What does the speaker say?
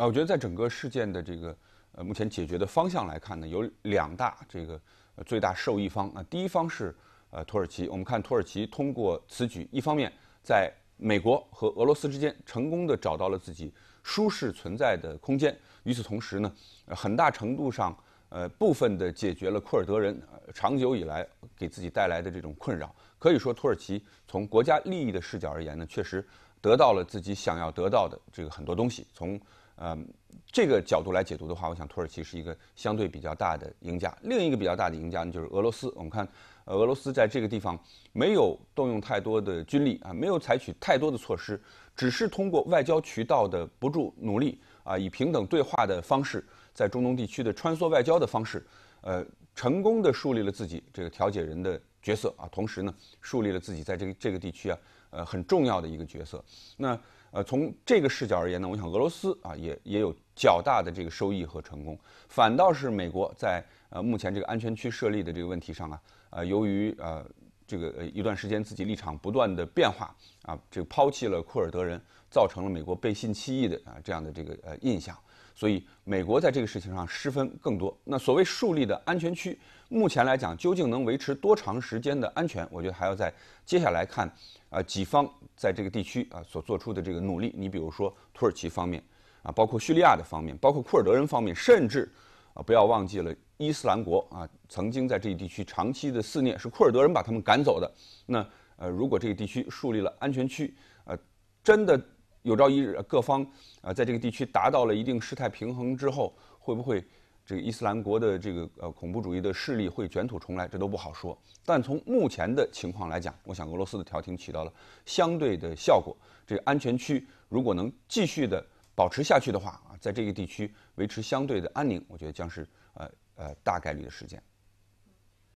啊，我觉得在整个事件的这个呃目前解决的方向来看呢，有两大这个最大受益方啊。第一方是呃土耳其，我们看土耳其通过此举，一方面在美国和俄罗斯之间成功的找到了自己舒适存在的空间，与此同时呢，很大程度上呃部分的解决了库尔德人长久以来给自己带来的这种困扰。可以说，土耳其从国家利益的视角而言呢，确实得到了自己想要得到的这个很多东西。从呃，这个角度来解读的话，我想土耳其是一个相对比较大的赢家。另一个比较大的赢家呢，就是俄罗斯。我们看，呃，俄罗斯在这个地方没有动用太多的军力啊，没有采取太多的措施，只是通过外交渠道的不住努力啊，以平等对话的方式，在中东地区的穿梭外交的方式，呃，成功的树立了自己这个调解人的。角色啊，同时呢，树立了自己在这个这个地区啊，呃很重要的一个角色。那呃，从这个视角而言呢，我想俄罗斯啊也也有较大的这个收益和成功。反倒是美国在呃目前这个安全区设立的这个问题上啊，呃由于呃。这个呃一段时间自己立场不断的变化啊，这个抛弃了库尔德人，造成了美国背信弃义的啊这样的这个呃印象，所以美国在这个事情上失分更多。那所谓树立的安全区，目前来讲究竟能维持多长时间的安全，我觉得还要在接下来看啊己方在这个地区啊所做出的这个努力。你比如说土耳其方面啊，包括叙利亚的方面，包括库尔德人方面，甚至。啊，不要忘记了，伊斯兰国啊曾经在这一地区长期的肆虐，是库尔德人把他们赶走的。那呃，如果这个地区树立了安全区，呃，真的有朝一日各方啊在这个地区达到了一定事态平衡之后，会不会这个伊斯兰国的这个呃恐怖主义的势力会卷土重来？这都不好说。但从目前的情况来讲，我想俄罗斯的调停起到了相对的效果。这个安全区如果能继续的。保持下去的话啊，在这个地区维持相对的安宁，我觉得将是呃呃大概率的事件。